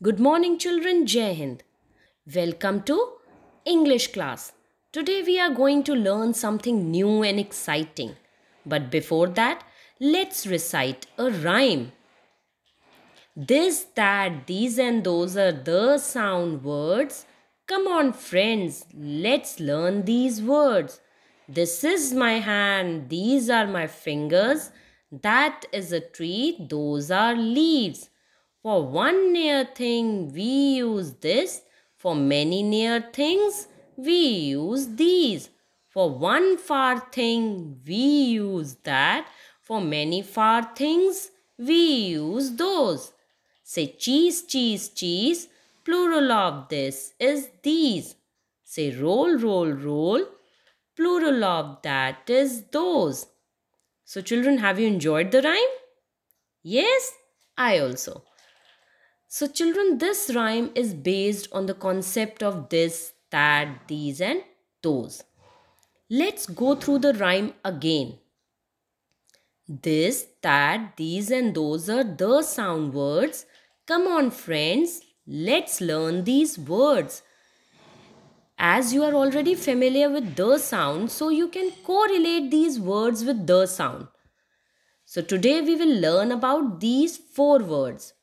Good morning, children. Jai Hind. Welcome to English class. Today we are going to learn something new and exciting. But before that, let's recite a rhyme. This, that, these, and those are the sound words. Come on, friends, let's learn these words. This is my hand, these are my fingers. That is a tree, those are leaves. For one near thing, we use this. For many near things, we use these. For one far thing, we use that. For many far things, we use those. Say cheese, cheese, cheese. Plural of this is these. Say roll, roll, roll. Plural of that is those. So children, have you enjoyed the rhyme? Yes, I also. So, children, this rhyme is based on the concept of this, that, these, and those. Let's go through the rhyme again. This, that, these, and those are the sound words. Come on, friends, let's learn these words. As you are already familiar with the sound, so you can correlate these words with the sound. So, today we will learn about these four words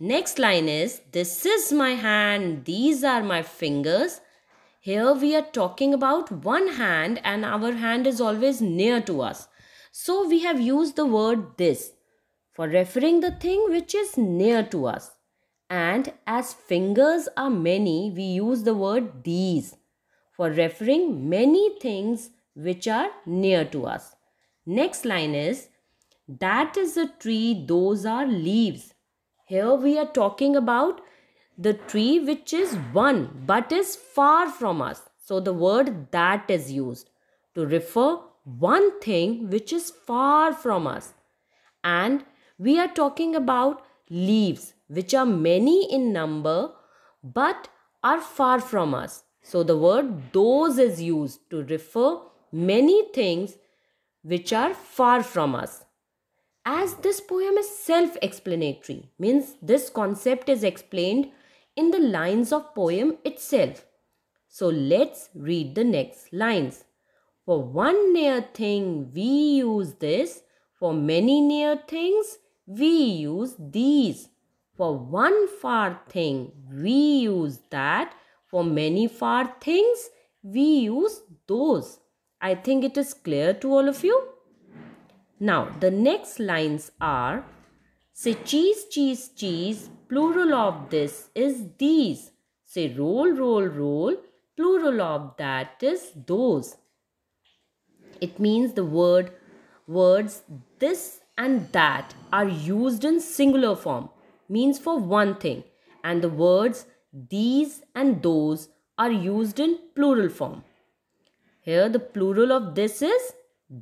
Next line is This is my hand, these are my fingers. Here we are talking about one hand and our hand is always near to us. So we have used the word this for referring the thing which is near to us. And as fingers are many, we use the word these for referring many things which are near to us. Next line is That is a tree, those are leaves. Here we are talking about the tree which is one but is far from us. So the word that is used to refer one thing which is far from us. And we are talking about leaves which are many in number but are far from us. So the word those is used to refer many things which are far from us as this poem is self-explanatory, means this concept is explained in the lines of poem itself. So let's read the next lines. For one near thing we use this, for many near things we use these. For one far thing we use that, for many far things we use those. I think it is clear to all of you. Now, the next lines are say cheese, cheese, cheese, plural of this is these. Say roll, roll, roll, plural of that is those. It means the word, words this and that are used in singular form, means for one thing, and the words these and those are used in plural form. Here the plural of this is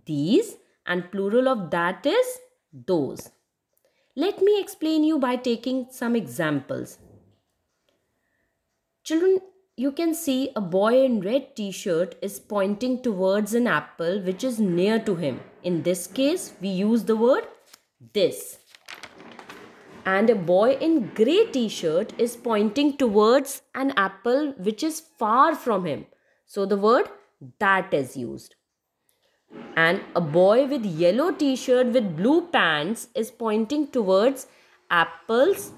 these and plural of that is those. Let me explain you by taking some examples. Children, you can see a boy in red t-shirt is pointing towards an apple which is near to him. In this case, we use the word this. And a boy in grey t-shirt is pointing towards an apple which is far from him. So the word that is used and a boy with yellow t-shirt with blue pants is pointing towards apples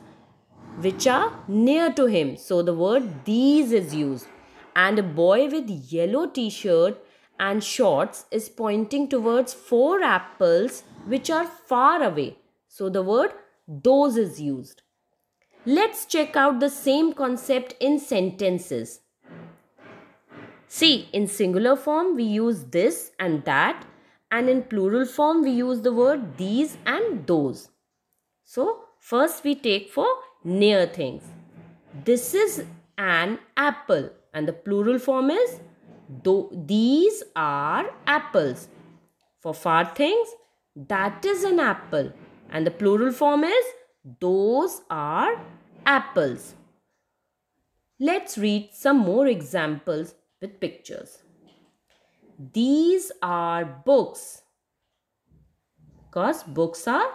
which are near to him so the word these is used and a boy with yellow t-shirt and shorts is pointing towards four apples which are far away so the word those is used let's check out the same concept in sentences See, in singular form, we use this and that. And in plural form, we use the word these and those. So, first we take for near things. This is an apple. And the plural form is these are apples. For far things, that is an apple. And the plural form is those are apples. Let's read some more examples with pictures. These are books because books are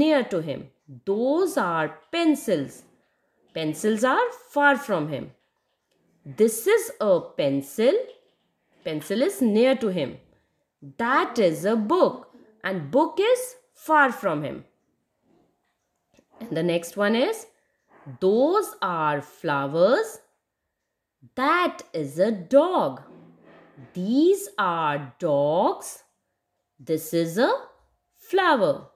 near to him. Those are pencils. Pencils are far from him. This is a pencil. Pencil is near to him. That is a book. And book is far from him. And the next one is those are flowers. That is a dog. These are dogs. This is a flower.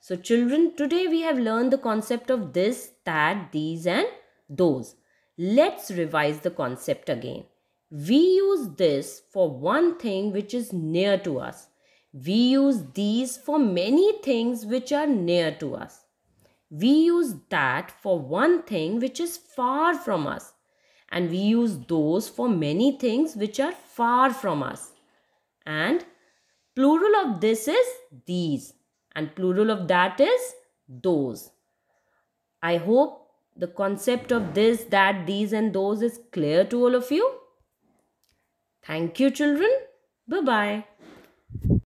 So children, today we have learned the concept of this, that, these and those. Let's revise the concept again. We use this for one thing which is near to us. We use these for many things which are near to us we use that for one thing which is far from us and we use those for many things which are far from us. And plural of this is these and plural of that is those. I hope the concept of this, that, these and those is clear to all of you. Thank you children. Bye-bye.